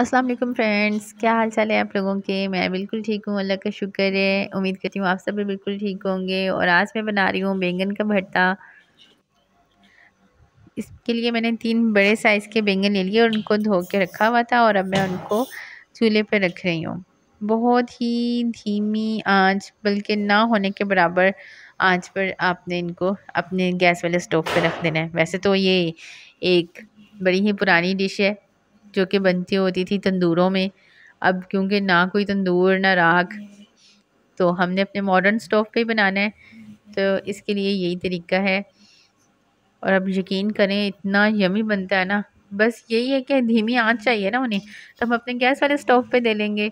अस्सलाम वालेकुम फ्रेंड्स क्या हाल चाल है आप लोगों के मैं बिल्कुल ठीक हूँ अल्लाह का शुक्र है उम्मीद करती हूँ आप सब भी बिल्कुल ठीक होंगे और आज मैं बना रही हूँ बैंगन का भरता इसके लिए मैंने तीन बड़े साइज़ के बैंगन ले लिए और उनको धो के रखा हुआ था और अब मैं उनको चूल्हे पर रख रही हूँ बहुत ही धीमी आँच बल्कि ना होने के बराबर आँच पर आपने इनको अपने गैस वाले स्टोव पर रख देना है वैसे तो ये एक बड़ी ही पुरानी डिश है जो कि बनती होती थी तंदूरों में अब क्योंकि ना कोई तंदूर ना राख तो हमने अपने मॉडर्न स्टोव पे बनाना है तो इसके लिए यही तरीका है और अब यकीन करें इतना यमी बनता है ना बस यही है कि धीमी आँच चाहिए ना उन्हें तो हम अपने गैस वाले स्टोव पे दे लेंगे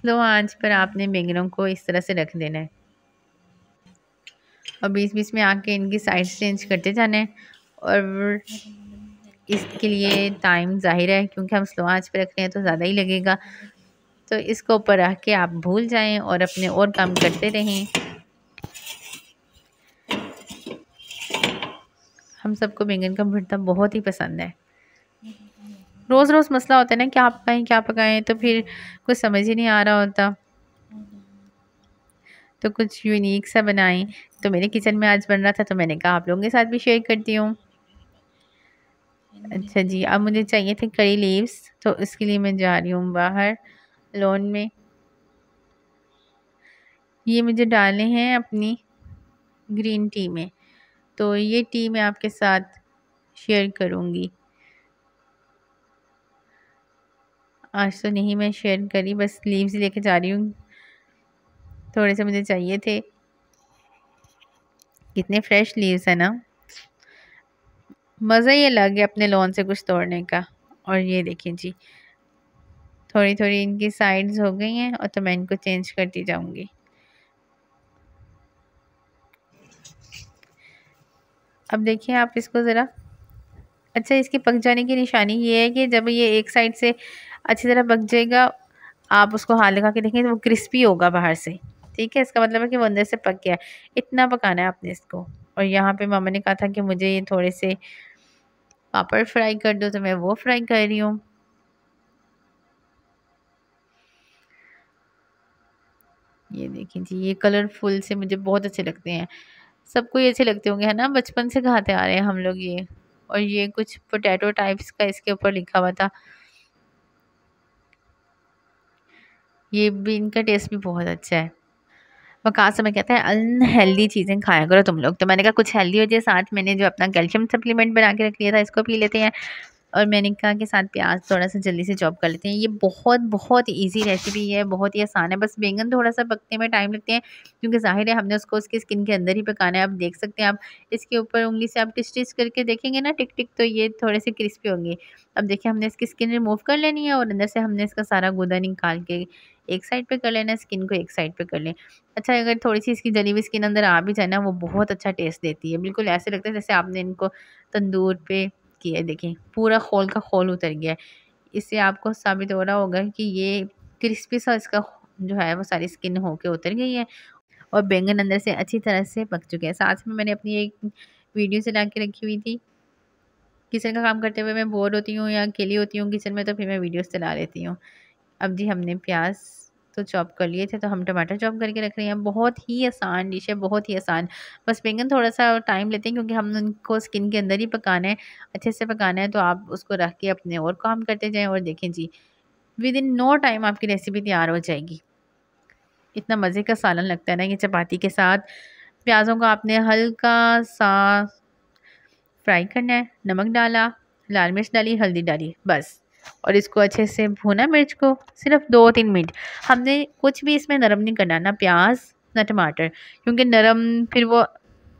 स्लो आँच पर आपने बैंगनों को इस तरह से रख देना है और बीच बीच में आके इनकी साइड चेंज करते जाना है और इसके लिए टाइम ज़ाहिर है क्योंकि हम स्लो आंच पर रख रहे हैं तो ज़्यादा ही लगेगा तो इसको ऊपर रख के आप भूल जाएं और अपने और काम करते रहें हम सबको बैंगन का भरता बहुत ही पसंद है रोज़ रोज़ मसला होता है ना क्या पकाएं क्या पकाएं तो फिर कुछ समझ ही नहीं आ रहा होता तो कुछ यूनिक सा बनाएं तो मेरे किचन में आज बन रहा था तो मैंने कहा आप लोगों के साथ भी शेयर करती हूँ अच्छा जी अब मुझे चाहिए थे करी लीव्स तो इसके लिए मैं जा रही हूँ बाहर लोन में ये मुझे डालने हैं अपनी ग्रीन टी में तो ये टी मैं आपके साथ शेयर करूँगी आज तो नहीं मैं शेयर करी बस लीव्स लेके जा रही हूँ थोड़े से मुझे चाहिए थे कितने फ्रेश लीव्स हैं ना मज़ा ही अलग है अपने लॉन से कुछ तोड़ने का और ये देखिए जी थोड़ी थोड़ी इनकी साइड्स हो गई हैं और तो मैं इनको चेंज करती जाऊंगी अब देखिए आप इसको ज़रा अच्छा इसके पक जाने की निशानी ये है कि जब ये एक साइड से अच्छी तरह पक जाएगा आप उसको हाथ लगा के देखेंगे तो वो क्रिस्पी होगा बाहर से ठीक है इसका मतलब है कि वो अंदर से पक गया इतना पकाना है आपने इसको और यहाँ पे मामा ने कहा था कि मुझे ये थोड़े से पापड़ फ्राई कर दो तो मैं वो फ्राई कर रही हूँ ये देखिए जी ये कलरफुल से मुझे बहुत अच्छे लगते हैं सबको ये अच्छे लगते होंगे है ना बचपन से खाते आ रहे हैं हम लोग ये और ये कुछ पोटैटो टाइप्स का इसके ऊपर लिखा हुआ था ये भी इनका टेस्ट भी बहुत अच्छा है वकास में कहता है अनहेल्दी चीज़ें खाया करो तुम लोग तो मैंने कहा कुछ हेल्दी हो जाए साथ मैंने जो अपना कैल्शियम सप्लीमेंट बना के रख लिया था इसको पी लेते हैं और मैंने कहा कि साथ प्याज थोड़ा सा जल्दी से चॉप कर लेते हैं ये बहुत बहुत इजी रेसिपी है बहुत ही आसान है बस बैंगन थोड़ा सा पकने में टाइम लगते हैं क्योंकि ज़ाहिर है हमने उसको उसकी स्किन के अंदर ही पकाना है आप देख सकते हैं आप इसके ऊपर उंगली से आप टिच टिच करके देखेंगे ना टिक टिक तो ये थोड़े से क्रिस्पी होंगे अब देखिए हमने इसकी स्किन रिमूव कर लेनी है और अंदर से हमने इसका सारा गुदा निकाल के एक साइड पे कर लेना स्किन को एक साइड पे कर लें अच्छा अगर थोड़ी सी इसकी जली हुई स्किन अंदर आ भी जाए ना वो बहुत अच्छा टेस्ट देती है बिल्कुल ऐसे लगता है जैसे आपने इनको तंदूर पे की है देखें पूरा खोल का खोल उतर गया है इससे आपको साबित हो रहा होगा कि ये क्रिस्पी सा इसका जो है वो सारी स्किन होके उतर गई है और बैंगन अंदर से अच्छी तरह से पक चुके हैं साथ में मैंने अपनी एक वीडियो से ला के रखी हुई थी किचन का काम करते हुए मैं बोर होती हूँ या अकेली होती हूँ किचन में तो फिर मैं वीडियोस चला लेती हूँ अब जी हमने प्याज तो चॉप कर लिए थे तो हम टमाटर चॉप करके रख रहे हैं बहुत ही आसान डिश है बहुत ही आसान बस बैंगन थोड़ा सा टाइम लेते हैं क्योंकि हम उनको स्किन के अंदर ही पकाना है अच्छे से पकाना है तो आप उसको रख के अपने और काम करते जाएँ और देखें जी विद इन नो टाइम आपकी रेसिपी तैयार हो जाएगी इतना मज़े का सालन लगता है ना ये चपाती के साथ प्याज़ों को आपने हल्का सा फ्राई करना है नमक डाला लाल मिर्च डाली हल्दी डाली बस और इसको अच्छे से भूना मिर्च को सिर्फ दो तीन मिनट हमने कुछ भी इसमें नरम नहीं करना ना प्याज ना टमाटर क्योंकि नरम फिर वो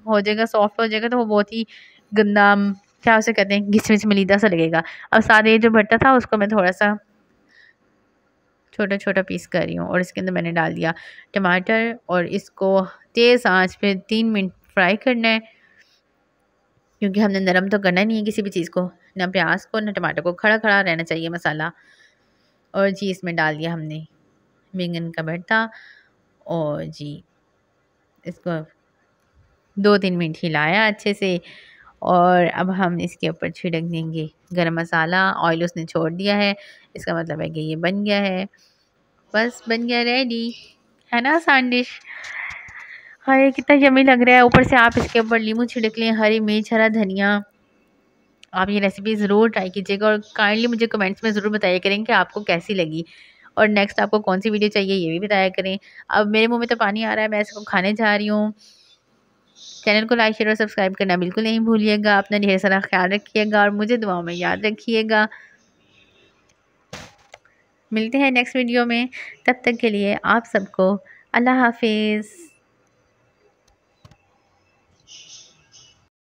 हो जाएगा सॉफ्ट हो जाएगा तो वो बहुत ही गंदा क्या उसे कहते हैं घिसमिच मिलीदा सा लगेगा अब सारे जो भट्टा था उसको मैं थोड़ा सा छोटा छोटा पीस कर रही हूँ और इसके अंदर मैंने डाल दिया टमाटर और इसको तेज़ आँच पर तीन मिनट फ्राई करना है क्योंकि हमने नरम तो करना नहीं है किसी भी चीज़ को ना प्याज को ना टमाटर को खड़ा खड़ा रहना चाहिए मसाला और जी इसमें डाल दिया हमने बैंगन का भरता और जी इसको दो तीन मिनट हिलाया अच्छे से और अब हम इसके ऊपर छिड़क देंगे गरम मसाला ऑयल उसने छोड़ दिया है इसका मतलब है कि ये बन गया है बस बन गया रेडी है ना आसान डिश हाँ ये कितना यमी लग रहा है ऊपर से आप इसके ऊपर नींबू छिड़क लें हरी मिर्च हरा धनिया आप ये रेसिपी ज़रूर ट्राई कीजिएगा और काइंडली मुझे कमेंट्स में ज़रूर बताया करें कि आपको कैसी लगी और नेक्स्ट आपको कौन सी वीडियो चाहिए ये भी बताया करें अब मेरे मुंह में तो पानी आ रहा है मैं इसको खाने जा रही हूँ चैनल को लाइक शेयर और सब्सक्राइब करना बिल्कुल नहीं भूलिएगा अपना ढेर सारा ख्याल रखिएगा और मुझे दुआओं में याद रखिएगा मिलते हैं नेक्स्ट वीडियो में तब तक के लिए आप सबको अल्लाह हाफिज़